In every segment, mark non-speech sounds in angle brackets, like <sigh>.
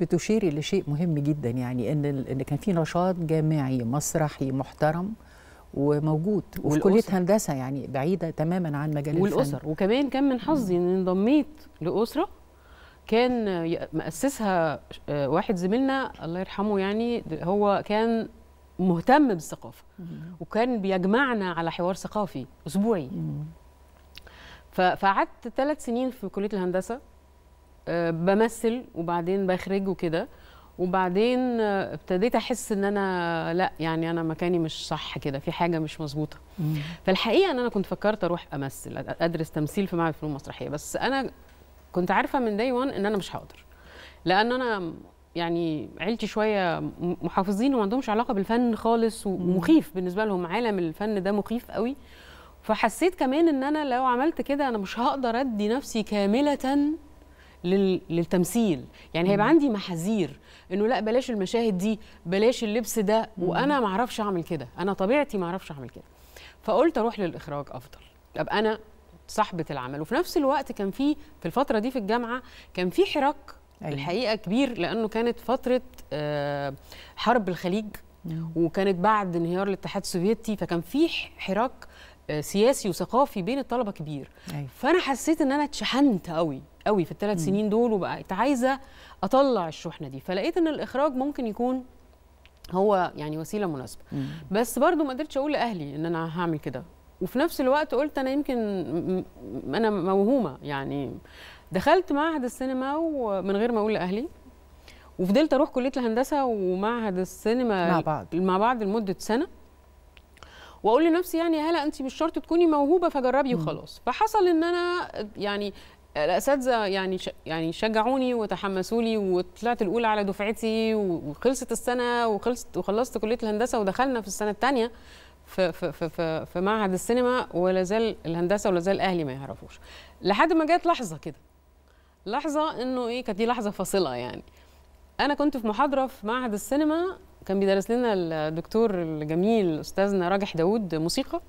بتشيري لشيء مهم جدا يعني ان ان كان في نشاط جامعي مسرحي محترم وموجود وفي كليه هندسه يعني بعيده تماما عن مجال والاسر الفن. وكمان كان من حظي ان انضميت لاسره كان مؤسسها آه، واحد زميلنا الله يرحمه يعني هو كان مهتم بالثقافه وكان بيجمعنا على حوار ثقافي اسبوعي فقعدت ثلاث سنين في كليه الهندسه آه، بمثل وبعدين بخرج وكده وبعدين آه، ابتديت احس ان انا لا يعني انا مكاني مش صح كده في حاجه مش مظبوطه فالحقيقه ان انا كنت فكرت اروح امثل ادرس تمثيل في معهد فنون مسرحيه بس انا كنت عارفه من داي وان ان انا مش هقدر لان انا يعني عيلتي شويه محافظين وما عندهمش علاقه بالفن خالص ومخيف بالنسبه لهم عالم الفن ده مخيف قوي فحسيت كمان ان انا لو عملت كده انا مش هقدر ادي نفسي كامله للتمثيل يعني هيبقى عندي محاذير انه لا بلاش المشاهد دي بلاش اللبس ده وانا ما اعرفش اعمل كده انا طبيعتي ما اعرفش اعمل كده فقلت اروح للاخراج افضل ابقى انا صاحبه العمل وفي نفس الوقت كان في في الفتره دي في الجامعه كان في حراك أيوة. الحقيقه كبير لانه كانت فتره آه، حرب الخليج وكانت بعد انهيار الاتحاد السوفيتي فكان في حراك آه، سياسي وثقافي بين الطلبه كبير أيوة. فانا حسيت ان انا اتشحنت قوي قوي في الثلاث سنين دول وبقيت عايزه اطلع الشحنه دي فلقيت ان الاخراج ممكن يكون هو يعني وسيله مناسبه مم. بس برضو ما قدرتش اقول لاهلي ان انا هعمل كده وفي نفس الوقت قلت انا يمكن انا موهومه يعني دخلت معهد السينما ومن غير ما اقول لاهلي وفضلت اروح كليه الهندسه ومعهد السينما مع بعض مع بعض لمده سنه واقول لنفسي يعني هلا انت مش شرط تكوني موهوبه فجربي وخلاص فحصل ان انا يعني الاساتذه يعني يعني شجعوني وتحمسوا لي وطلعت الاولى على دفعتي وخلصت السنه وخلصت وخلصت كليه الهندسه ودخلنا في السنه الثانيه في, في, في, في, معهد السينما ولا زال الهندسه ولا زال اهلي ما يعرفوش لحد ما جت لحظه كده لحظه انه ايه كانت دي لحظه فاصله يعني انا كنت في محاضره في معهد السينما كان بيدرس لنا الدكتور الجميل استاذنا راجح داوود موسيقى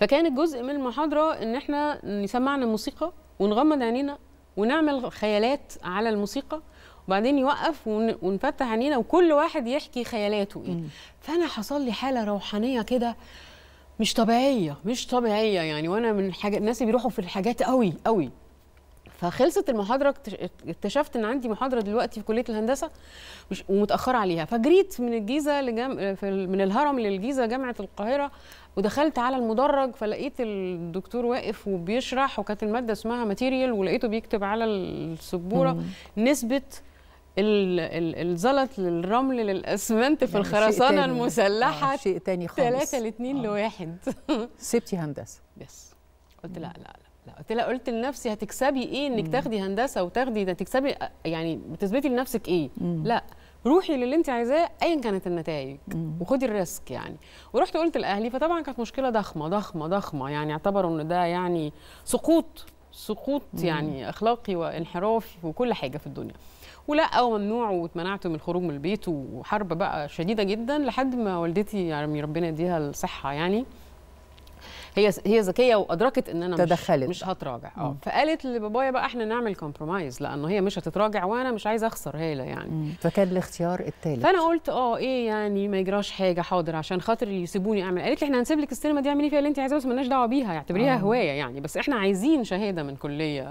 فكان الجزء من المحاضره ان احنا نسمعنا موسيقى ونغمض عينينا ونعمل خيالات على الموسيقى وبعدين يوقف ونفتح عينينا وكل واحد يحكي خيالاته ايه فانا حصل لي حاله روحانيه كده مش طبيعيه مش طبيعيه يعني وانا من حاجه الناس بيروحوا في الحاجات قوي قوي فخلصت المحاضره اكتشفت ان عندي محاضره دلوقتي في كليه الهندسه مش ومتاخره عليها فجريت من الجيزه لجم... في من الهرم للجيزه جامعه القاهره ودخلت على المدرج فلقيت الدكتور واقف وبيشرح وكانت الماده اسمها ماتيريال ولقيته بيكتب على السبوره نسبه الزلط للرمل للاسمنت في يعني الخرسانه المسلحه آه شيء تاني خالص 3 ل 2 لواحد سبتي هندسه <laughs> بس قلت لا لا لا قلت لها قلت لنفسي هتكسبي ايه انك تاخدي هندسه وتاخدي ده تكسبي آه، يعني بتثبتي لنفسك ايه مم. لا روحي للي انت عايزاه ايا كانت النتائج وخدي الريسك يعني ورحت قلت لاهلي فطبعا كانت مشكله ضخمه ضخمه ضخمه يعني اعتبروا ان ده يعني سقوط سقوط مم. يعني اخلاقي وانحراف وكل حاجه في الدنيا ولا وممنوع واتمنعت من الخروج من البيت وحرب بقى شديده جدا لحد ما والدتي يعني ربنا يديها الصحه يعني هي هي ذكيه وادركت ان انا تدخلت مش, مش هتراجع اه فقالت لبابايا بقى احنا نعمل كومبرومايز لانه هي مش هتتراجع وانا مش عايزه اخسر هاله يعني مم. فكان الاختيار الثالث فانا قلت اه ايه يعني ما يجراش حاجه حاضر عشان خاطر يسيبوني اعمل قالت لي احنا هنسيب لك السينما دي اعملي فيها اللي انت عايزاه بس مالناش دعوه بيها اعتبريها آه. هوايه يعني بس احنا عايزين شهاده من كليه